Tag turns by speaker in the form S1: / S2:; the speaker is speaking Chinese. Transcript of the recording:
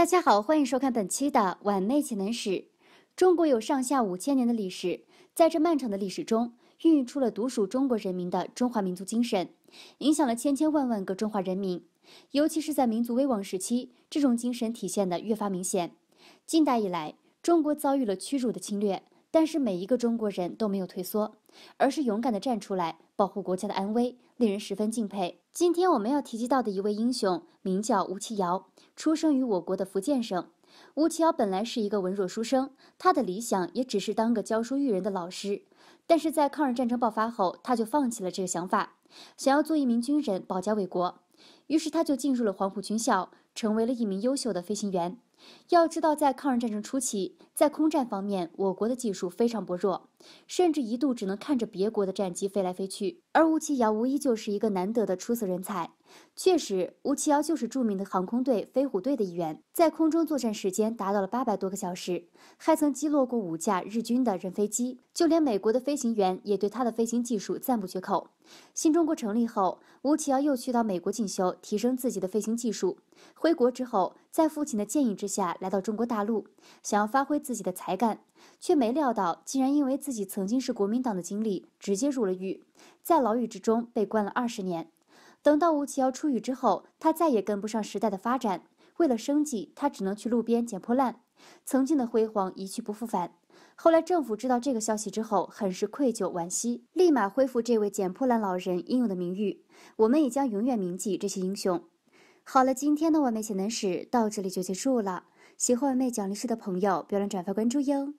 S1: 大家好，欢迎收看本期的《晚妹潜能史》。中国有上下五千年的历史，在这漫长的历史中，孕育出了独属中国人民的中华民族精神，影响了千千万万个中华人民。尤其是在民族危亡时期，这种精神体现的越发明显。近代以来，中国遭遇了屈辱的侵略。但是每一个中国人都没有退缩，而是勇敢地站出来保护国家的安危，令人十分敬佩。今天我们要提及到的一位英雄名叫吴奇尧，出生于我国的福建省。吴奇尧本来是一个文弱书生，他的理想也只是当个教书育人的老师。但是在抗日战争爆发后，他就放弃了这个想法，想要做一名军人，保家卫国。于是他就进入了黄埔军校，成为了一名优秀的飞行员。要知道，在抗日战争初期，在空战方面，我国的技术非常薄弱，甚至一度只能看着别国的战机飞来飞去。而吴其尧无疑就是一个难得的出色人才。确实，吴其尧就是著名的航空队飞虎队的一员，在空中作战时间达到了八百多个小时，还曾击落过五架日军的任飞机。就连美国的飞行员也对他的飞行技术赞不绝口。新中国成立后，吴其尧又去到美国进修，提升自己的飞行技术。回国之后，在父亲的建议之下，来到中国大陆，想要发挥自己的才干，却没料到竟然因为自己曾经是国民党的经历，直接入了狱，在牢狱之中被关了二十年。等到吴奇要出狱之后，他再也跟不上时代的发展。为了生计，他只能去路边捡破烂。曾经的辉煌一去不复返。后来政府知道这个消息之后，很是愧疚惋惜，立马恢复这位捡破烂老人应有的名誉。我们也将永远铭记这些英雄。好了，今天的完美潜能史到这里就结束了。喜欢完美讲历史的朋友，别忘转发关注哟。